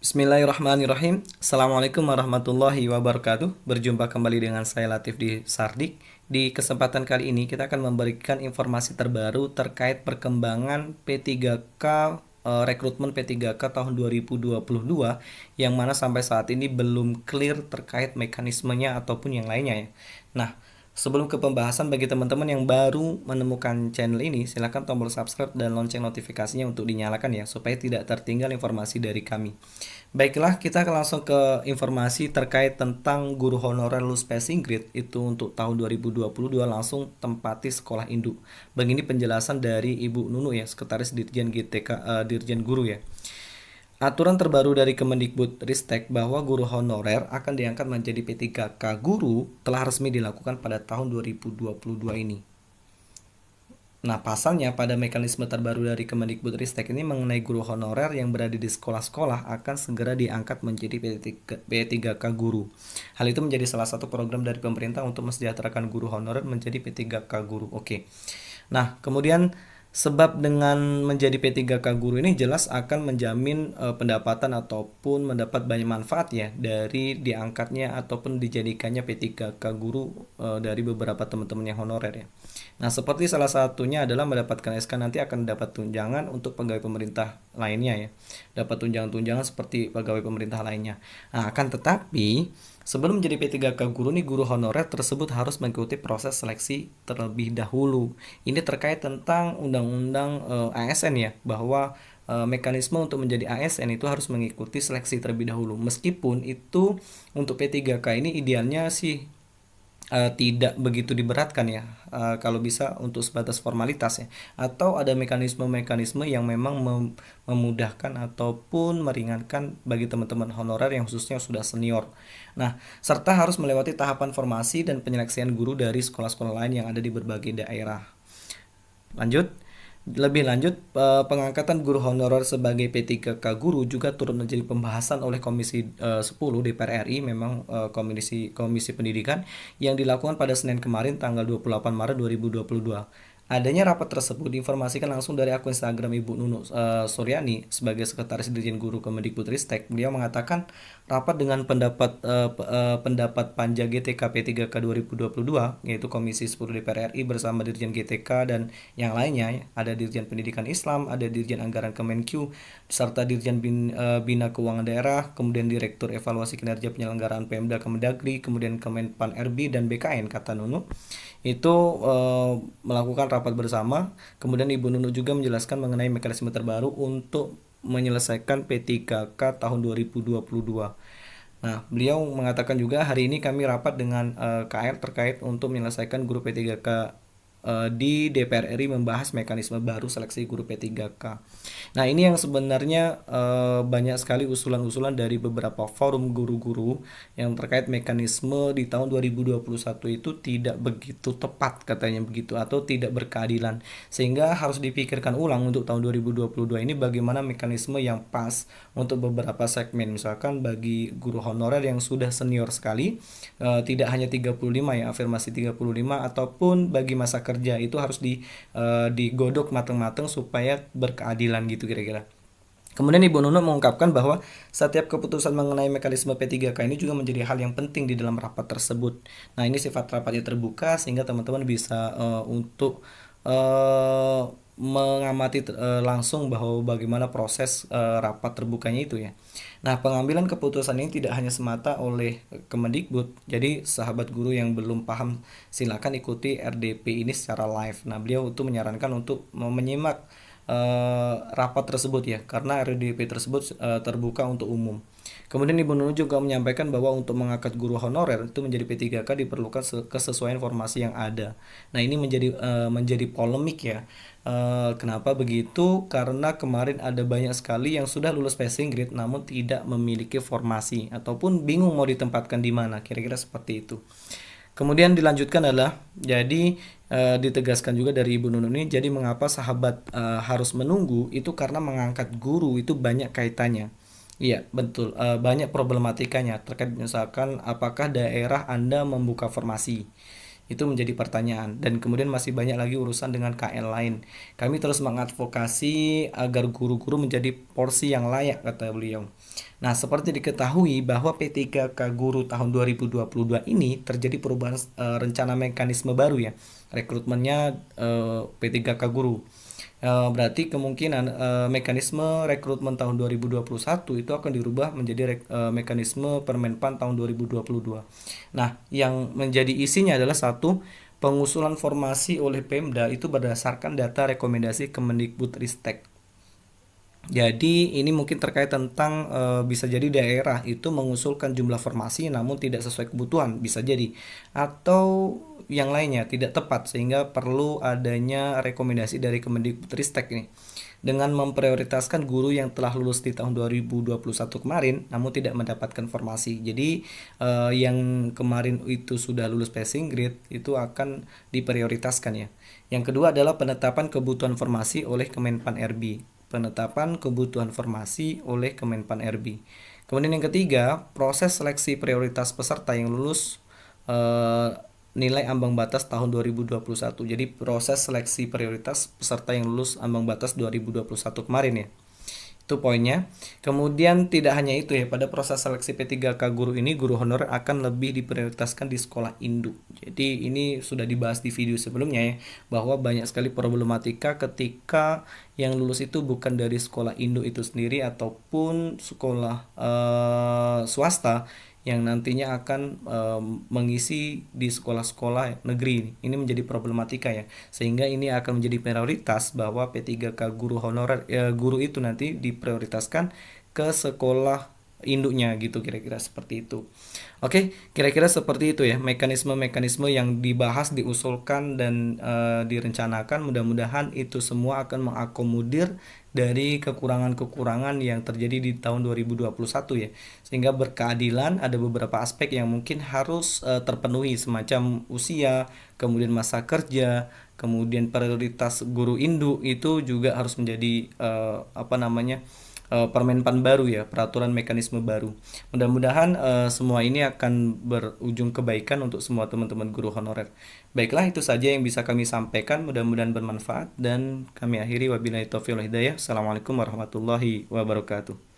Bismillahirrahmanirrahim. Assalamualaikum warahmatullahi wabarakatuh. Berjumpa kembali dengan saya Latif di Sardik. Di kesempatan kali ini kita akan memberikan informasi terbaru terkait perkembangan P3K eh, rekrutmen P3K tahun 2022 yang mana sampai saat ini belum clear terkait mekanismenya ataupun yang lainnya ya. Nah, Sebelum ke pembahasan bagi teman-teman yang baru menemukan channel ini, silakan tombol subscribe dan lonceng notifikasinya untuk dinyalakan ya supaya tidak tertinggal informasi dari kami. Baiklah, kita akan langsung ke informasi terkait tentang guru honorer lulus passing Inggris itu untuk tahun 2022 langsung tempati sekolah induk. Begini penjelasan dari Ibu Nunu ya, sekretaris Dirjen GTK uh, eh, Dirjen Guru ya. Aturan terbaru dari Kemendikbud Ristek bahwa guru honorer akan diangkat menjadi P3K guru telah resmi dilakukan pada tahun 2022 ini. Nah, pasalnya pada mekanisme terbaru dari Kemendikbud Ristek ini mengenai guru honorer yang berada di sekolah-sekolah akan segera diangkat menjadi P3K guru. Hal itu menjadi salah satu program dari pemerintah untuk mesejahterakan guru honorer menjadi P3K guru. Oke. Nah, kemudian Sebab dengan menjadi P3K guru ini jelas akan menjamin uh, pendapatan ataupun mendapat banyak manfaat ya dari diangkatnya ataupun dijadikannya P3K guru uh, dari beberapa teman-teman yang honorer ya. Nah, seperti salah satunya adalah mendapatkan SK nanti akan dapat tunjangan untuk pegawai pemerintah lainnya ya. Dapat tunjangan-tunjangan seperti pegawai pemerintah lainnya. Nah, akan tetapi Sebelum menjadi P3K guru nih guru honorer tersebut harus mengikuti proses seleksi terlebih dahulu. Ini terkait tentang undang-undang e, eh, ASN ya bahwa eh, mekanisme untuk menjadi ASN itu harus mengikuti seleksi terlebih dahulu. Meskipun itu untuk P3K ini idealnya sih Eh, tidak begitu diberatkan ya uh, kalau bisa untuk sebatas formalitas ya atau ada mekanisme-mekanisme yang memang mem memudahkan ataupun meringankan bagi teman-teman honorer yang khususnya sudah senior. Nah, serta harus melewati tahapan formasi dan penyeleksian guru dari sekolah-sekolah lain yang ada di berbagai daerah. Lanjut lebih lanjut, eh, pengangkatan guru honorer sebagai P3K guru juga turut menjadi pembahasan oleh Komisi 10 DPR RI, memang eh, Komisi Komisi Pendidikan yang dilakukan pada Senin kemarin tanggal 28 Maret 2022. Adanya rapat tersebut diinformasikan langsung dari akun Instagram Ibu Nunu uh, Suryani sebagai sekretaris Dirjen Guru Kemendikbudristek. Beliau mengatakan rapat dengan pendapat uh, uh, pendapat Panja GTKP 3K 2022 yaitu Komisi 10 DPR RI bersama Dirjen GTK dan yang lainnya ada Dirjen Pendidikan Islam, ada Dirjen Anggaran Kemenq serta Dirjen Bin, uh, Bina Keuangan Daerah, kemudian Direktur Evaluasi Kinerja Penyelenggaraan Pemda Kemendagri, kemudian Kemenpan RB dan BKN kata Nunu itu uh, melakukan rapat rapat bersama. Kemudian Ibu Nunu juga menjelaskan mengenai mekanisme terbaru untuk menyelesaikan P3K tahun 2022. Nah, beliau mengatakan juga hari ini kami rapat dengan uh, eh, KR terkait untuk menyelesaikan guru P3K Eh, di DPR RI membahas mekanisme baru seleksi guru P3K. Nah, ini yang sebenarnya uh, banyak sekali usulan-usulan dari beberapa forum guru-guru yang terkait mekanisme di tahun 2021 itu tidak begitu tepat katanya begitu atau tidak berkeadilan. Sehingga harus dipikirkan ulang untuk tahun 2022 ini bagaimana mekanisme yang pas untuk beberapa segmen misalkan bagi guru honorer yang sudah senior sekali uh, tidak hanya 35 ya afirmasi 35 ataupun bagi masa kerja itu harus di uh, digodok mateng-mateng supaya berkeadilan gitu kira-kira. Kemudian Ibu Nuno mengungkapkan bahwa setiap keputusan mengenai mekanisme P3K ini juga menjadi hal yang penting di dalam rapat tersebut. Nah, ini sifat rapatnya terbuka sehingga teman-teman bisa uh, untuk uh, mengamati e, langsung bahwa bagaimana proses e, rapat terbukanya itu ya. Nah, pengambilan keputusan ini tidak hanya semata oleh Kemendikbud. Jadi, sahabat guru yang belum paham silakan ikuti RDP ini secara live. Nah, beliau itu menyarankan untuk menyimak uh, rapat tersebut ya karena RDP tersebut uh, terbuka untuk umum. Kemudian Ibu Nunu juga menyampaikan bahwa untuk mengangkat guru honorer itu menjadi P3K diperlukan kesesuaian formasi yang ada. Nah, ini menjadi uh, menjadi polemik ya. Uh, kenapa begitu? Karena kemarin ada banyak sekali yang sudah lulus passing grade namun tidak memiliki formasi ataupun bingung mau ditempatkan di mana, kira-kira seperti itu. Kemudian dilanjutkan adalah jadi e, ditegaskan juga dari Ibu Nunun ini jadi mengapa sahabat e, harus menunggu itu karena mengangkat guru itu banyak kaitannya. Iya, betul. E, banyak problematikanya terkait misalkan apakah daerah Anda membuka formasi itu menjadi pertanyaan dan kemudian masih banyak lagi urusan dengan KL lain. Kami terus mengadvokasi agar guru-guru menjadi porsi yang layak kata beliau. Nah, seperti diketahui bahwa P3K Guru tahun 2022 ini terjadi perubahan uh, rencana mekanisme baru ya. Rekrutmennya uh, eh, P3K Guru Eh, berarti kemungkinan eh, mekanisme rekrutmen tahun 2021 itu akan dirubah menjadi eh, mekanisme Permenpan tahun 2022. Nah, yang menjadi isinya adalah satu pengusulan formasi oleh Pemda itu berdasarkan data rekomendasi Kemendikbudristek. Jadi ini mungkin terkait tentang e, bisa jadi daerah itu mengusulkan jumlah formasi namun tidak sesuai kebutuhan bisa jadi atau yang lainnya tidak tepat sehingga perlu adanya rekomendasi dari Kemendikbudristek ini dengan memprioritaskan guru yang telah lulus di tahun 2021 kemarin namun tidak mendapatkan formasi. Jadi e, yang kemarin itu sudah lulus passing grade itu akan diprioritaskan ya. Yang kedua adalah penetapan kebutuhan formasi oleh Kemenpan RB penetapan kebutuhan formasi oleh Kemenpan RB. Kemudian yang ketiga, proses seleksi prioritas peserta yang lulus e, nilai ambang batas tahun 2021. Jadi proses seleksi prioritas peserta yang lulus ambang batas 2021 kemarin ya. Itu poinnya. Kemudian tidak hanya itu ya, pada proses seleksi P3K guru ini guru honorer akan lebih diprioritaskan di sekolah induk. Jadi ini sudah dibahas di video sebelumnya ya, bahwa banyak sekali problematika ketika yang lulus itu bukan dari sekolah induk itu sendiri ataupun sekolah uh, swasta yang nantinya akan e, mengisi di sekolah-sekolah negeri. Ini ini menjadi problematika ya. Sehingga ini akan menjadi prioritas bahwa P3K guru honorer e, guru itu nanti diprioritaskan ke sekolah induknya gitu kira-kira seperti itu. Oke, kira-kira seperti itu ya mekanisme-mekanisme yang dibahas, diusulkan dan e, direncanakan mudah-mudahan itu semua akan mengakomodir dari kekurangan-kekurangan yang terjadi di tahun 2021 ya. Sehingga berkeadilan ada beberapa aspek yang mungkin harus e, terpenuhi semacam usia, kemudian masa kerja, kemudian prioritas guru induk itu juga harus menjadi e, apa namanya? uh, eh, permenpan baru ya, peraturan mekanisme baru. Mudah-mudahan uh, semua ini akan berujung kebaikan untuk semua teman-teman guru honorer. Baiklah itu saja yang bisa kami sampaikan, mudah-mudahan bermanfaat dan kami akhiri wabillahi taufiq hidayah. Assalamualaikum warahmatullahi wabarakatuh.